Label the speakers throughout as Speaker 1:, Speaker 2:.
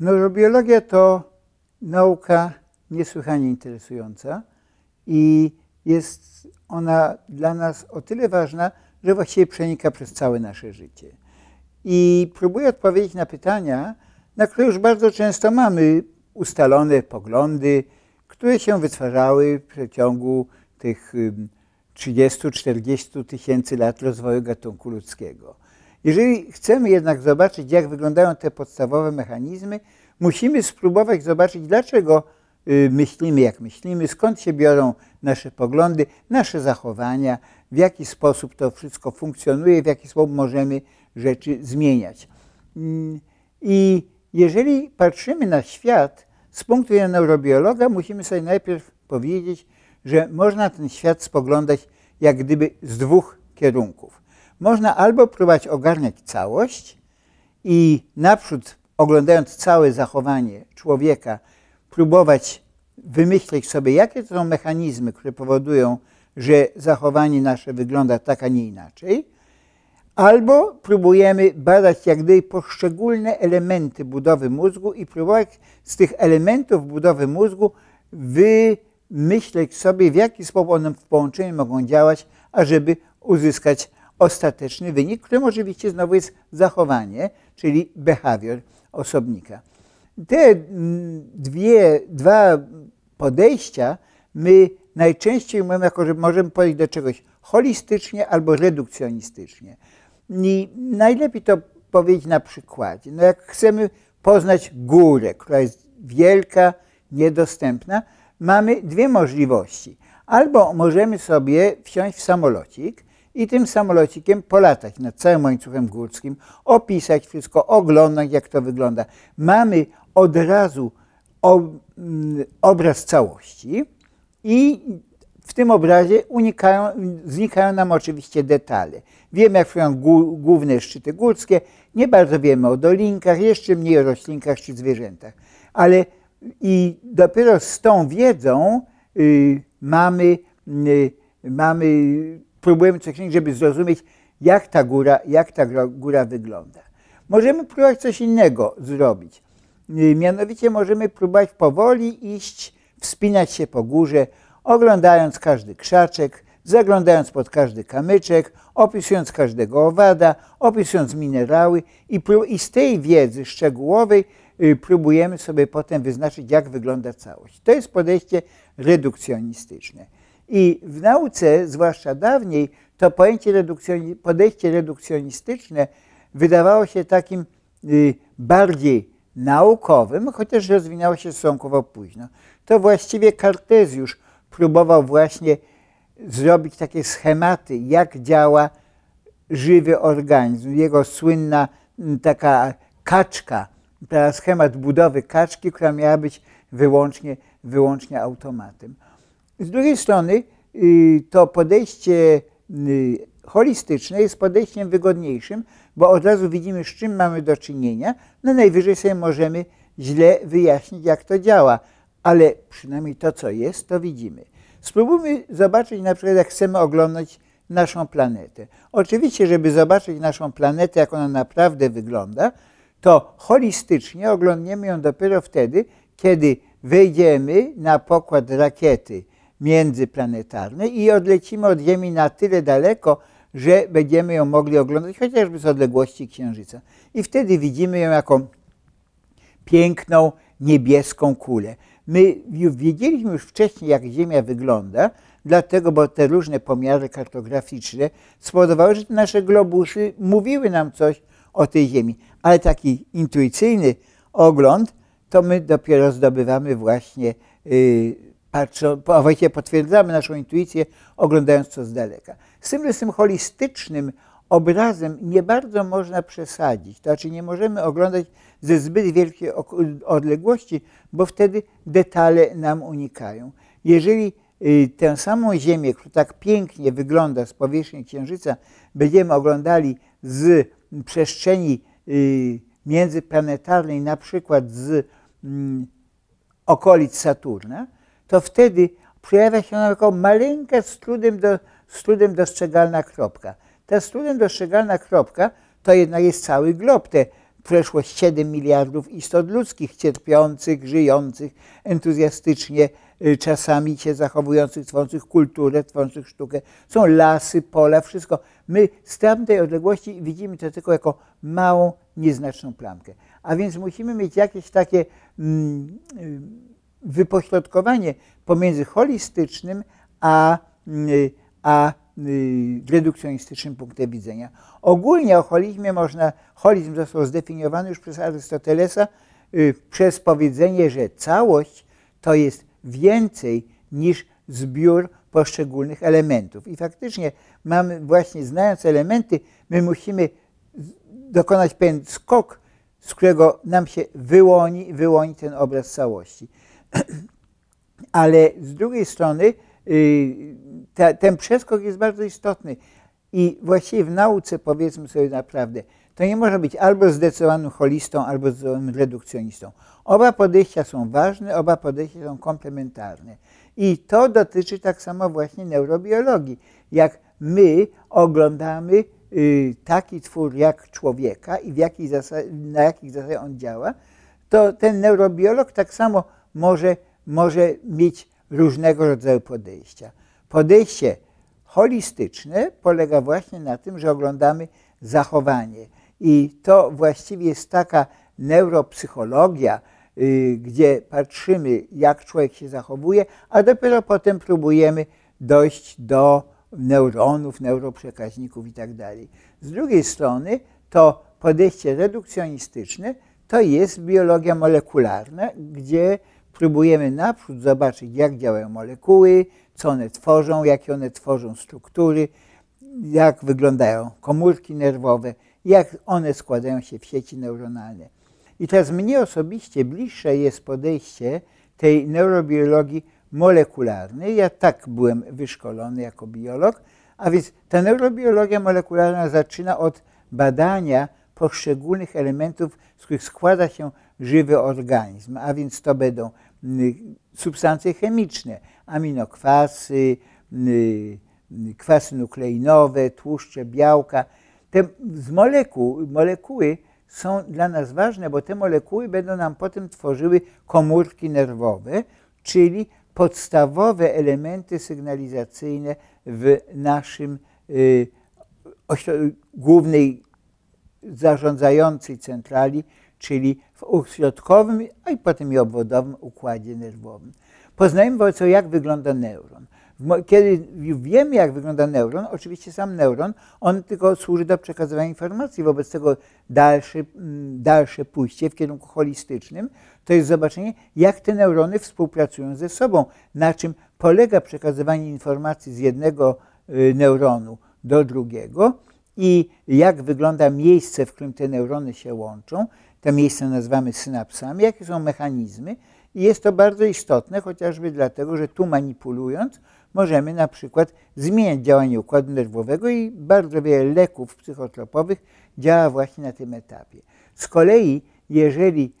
Speaker 1: Neurobiologia to nauka niesłychanie interesująca i jest ona dla nas o tyle ważna, że właściwie przenika przez całe nasze życie. I próbuję odpowiedzieć na pytania, na które już bardzo często mamy ustalone poglądy, które się wytwarzały w przeciągu tych 30-40 tysięcy lat rozwoju gatunku ludzkiego. Jeżeli chcemy jednak zobaczyć, jak wyglądają te podstawowe mechanizmy, musimy spróbować zobaczyć, dlaczego y, myślimy, jak myślimy, skąd się biorą nasze poglądy, nasze zachowania, w jaki sposób to wszystko funkcjonuje, w jaki sposób możemy rzeczy zmieniać. Mm, I jeżeli patrzymy na świat z punktu widzenia neurobiologa, musimy sobie najpierw powiedzieć, że można ten świat spoglądać jak gdyby z dwóch kierunków. Można albo próbować ogarniać całość i naprzód, oglądając całe zachowanie człowieka, próbować wymyślić sobie, jakie to są mechanizmy, które powodują, że zachowanie nasze wygląda tak, a nie inaczej, albo próbujemy badać jak gdyby poszczególne elementy budowy mózgu i próbować z tych elementów budowy mózgu wymyśleć sobie, w jaki sposób one w połączeniu mogą działać, ażeby uzyskać ostateczny wynik, którym oczywiście znowu jest zachowanie, czyli behawior osobnika. Te mm, dwie, dwa podejścia my najczęściej mówimy jako, że możemy podejść do czegoś holistycznie albo redukcjonistycznie. I najlepiej to powiedzieć na przykładzie. No jak chcemy poznać górę, która jest wielka, niedostępna, mamy dwie możliwości. Albo możemy sobie wsiąść w samolocik i tym samolocikiem polatać nad całym łańcuchem górskim, opisać wszystko, oglądać jak to wygląda. Mamy od razu mm, obraz całości i w tym obrazie unikają, znikają nam oczywiście detale. Wiemy, jak są główne szczyty górskie, nie bardzo wiemy o dolinkach, jeszcze mniej o roślinkach czy zwierzętach. Ale i dopiero z tą wiedzą y, mamy, y, mamy próbujemy coś innego, żeby zrozumieć, jak ta góra, jak ta góra wygląda. Możemy próbować coś innego zrobić. Y, mianowicie możemy próbować powoli iść, wspinać się po górze, oglądając każdy krzaczek, zaglądając pod każdy kamyczek, opisując każdego owada, opisując minerały i, i z tej wiedzy szczegółowej y, próbujemy sobie potem wyznaczyć, jak wygląda całość. To jest podejście redukcjonistyczne. I w nauce, zwłaszcza dawniej, to pojęcie redukcjoni podejście redukcjonistyczne wydawało się takim y, bardziej naukowym, chociaż rozwinęło się stosunkowo późno. To właściwie Kartezjusz próbował właśnie zrobić takie schematy, jak działa żywy organizm. Jego słynna taka kaczka, ta schemat budowy kaczki, która miała być wyłącznie, wyłącznie automatem. Z drugiej strony y, to podejście y, holistyczne jest podejściem wygodniejszym, bo od razu widzimy, z czym mamy do czynienia. No najwyżej sobie możemy źle wyjaśnić, jak to działa, ale przynajmniej to, co jest, to widzimy. Spróbujmy zobaczyć na przykład, jak chcemy oglądać naszą planetę. Oczywiście, żeby zobaczyć naszą planetę, jak ona naprawdę wygląda, to holistycznie oglądniemy ją dopiero wtedy, kiedy wejdziemy na pokład rakiety międzyplanetarnej i odlecimy od Ziemi na tyle daleko, że będziemy ją mogli oglądać chociażby z odległości Księżyca. I wtedy widzimy ją jako piękną, niebieską kulę. My już wiedzieliśmy już wcześniej, jak Ziemia wygląda, dlatego, bo te różne pomiary kartograficzne spowodowały, że nasze globusy mówiły nam coś o tej Ziemi. Ale taki intuicyjny ogląd to my dopiero zdobywamy właśnie y, patrzą, a właściwie potwierdzamy naszą intuicję, oglądając to z daleka. Z tym, że z tym holistycznym obrazem nie bardzo można przesadzić. To znaczy nie możemy oglądać ze zbyt wielkiej odległości, bo wtedy detale nam unikają. Jeżeli y, tę samą Ziemię, która tak pięknie wygląda z powierzchni Księżyca, będziemy oglądali z przestrzeni y, międzyplanetarnej, na przykład z mm, okolic Saturna, to wtedy pojawia się jako maleńka z trudem, do, z trudem dostrzegalna kropka. Ta z trudem dostrzegalna kropka to jednak jest cały glob, te przeszło 7 miliardów istot ludzkich, cierpiących, żyjących, entuzjastycznie, y, czasami się zachowujących, tworzących kulturę, tworzących sztukę. Są lasy, pola, wszystko. My z tamtej odległości widzimy to tylko jako małą, nieznaczną plamkę. A więc musimy mieć jakieś takie mm, y, wypośrodkowanie pomiędzy holistycznym a, mm, a mm, redukcjonistycznym punktem widzenia. Ogólnie o holizmie można, holizm został zdefiniowany już przez Arystotelesa y, przez powiedzenie, że całość to jest więcej niż zbiór poszczególnych elementów. I faktycznie mamy właśnie znając elementy, my musimy dokonać pewien skok, z którego nam się wyłoni, wyłoni ten obraz całości. Ale z drugiej strony y, ta, ten przeskok jest bardzo istotny. I właściwie w nauce, powiedzmy sobie naprawdę, to nie może być albo zdecydowanym holistą, albo zdecydowanym redukcjonistą. Oba podejścia są ważne, oba podejścia są komplementarne. I to dotyczy tak samo właśnie neurobiologii. Jak my oglądamy y, taki twór jak człowieka i w na jakich zasadach on działa, to ten neurobiolog tak samo może, może mieć różnego rodzaju podejścia. Podejście holistyczne polega właśnie na tym, że oglądamy zachowanie. I to właściwie jest taka neuropsychologia, y, gdzie patrzymy, jak człowiek się zachowuje, a dopiero potem próbujemy dojść do neuronów, neuroprzekaźników itd. Tak Z drugiej strony to podejście redukcjonistyczne to jest biologia molekularna, gdzie Próbujemy naprzód zobaczyć, jak działają molekuły, co one tworzą, jakie one tworzą struktury, jak wyglądają komórki nerwowe, jak one składają się w sieci neuronalne. I teraz mnie osobiście bliższe jest podejście tej neurobiologii molekularnej. Ja tak byłem wyszkolony jako biolog, a więc ta neurobiologia molekularna zaczyna od badania poszczególnych elementów, z których składa się żywy organizm, a więc to będą substancje chemiczne, aminokwasy, kwasy nukleinowe, tłuszcze, białka. Te z molekuł, molekuły są dla nas ważne, bo te molekuły będą nam potem tworzyły komórki nerwowe, czyli podstawowe elementy sygnalizacyjne w naszym y, głównej zarządzającej centrali, czyli w a i potem i obwodowym układzie nerwowym. Poznajmy Poznajemy co jak wygląda neuron. Kiedy wiemy, jak wygląda neuron, oczywiście sam neuron, on tylko służy do przekazywania informacji, wobec tego dalsze, dalsze pójście w kierunku holistycznym to jest zobaczenie, jak te neurony współpracują ze sobą, na czym polega przekazywanie informacji z jednego y, neuronu do drugiego i jak wygląda miejsce, w którym te neurony się łączą, te miejsca nazywamy synapsami, jakie są mechanizmy. I jest to bardzo istotne, chociażby dlatego, że tu manipulując, możemy na przykład zmieniać działanie układu nerwowego i bardzo wiele leków psychotropowych działa właśnie na tym etapie. Z kolei, jeżeli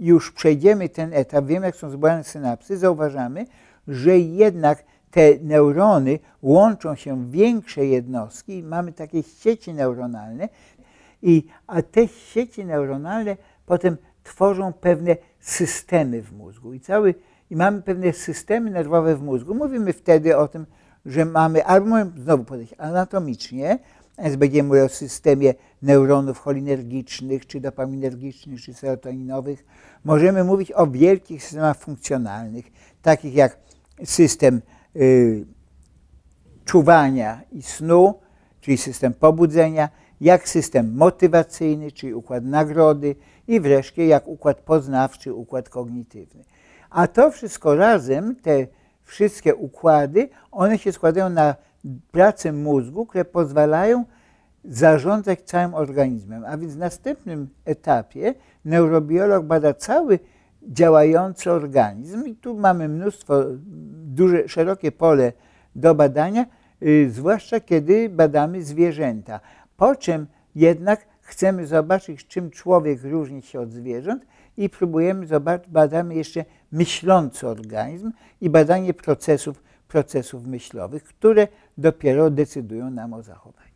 Speaker 1: już przejdziemy ten etap, wiemy jak są zbudowane synapsy, zauważamy, że jednak te neurony łączą się w większe jednostki, mamy takie sieci neuronalne, i, a te sieci neuronalne potem tworzą pewne systemy w mózgu i cały i mamy pewne systemy nerwowe w mózgu. Mówimy wtedy o tym, że mamy, albo znowu podejść anatomicznie, więc będziemy mówić o systemie neuronów cholinergicznych, czy dopaminergicznych, czy serotoninowych. Możemy mówić o wielkich systemach funkcjonalnych, takich jak system y, czuwania i snu, czyli system pobudzenia, jak system motywacyjny, czyli układ nagrody i wreszcie jak układ poznawczy, układ kognitywny. A to wszystko razem, te wszystkie układy, one się składają na pracę mózgu, które pozwalają zarządzać całym organizmem. A więc w następnym etapie neurobiolog bada cały działający organizm i tu mamy mnóstwo, duże, szerokie pole do badania, y, zwłaszcza kiedy badamy zwierzęta. Po czym jednak chcemy zobaczyć, czym człowiek różni się od zwierząt i próbujemy zobaczyć, badamy jeszcze myślący organizm i badanie procesów, procesów myślowych, które dopiero decydują nam o zachowaniu.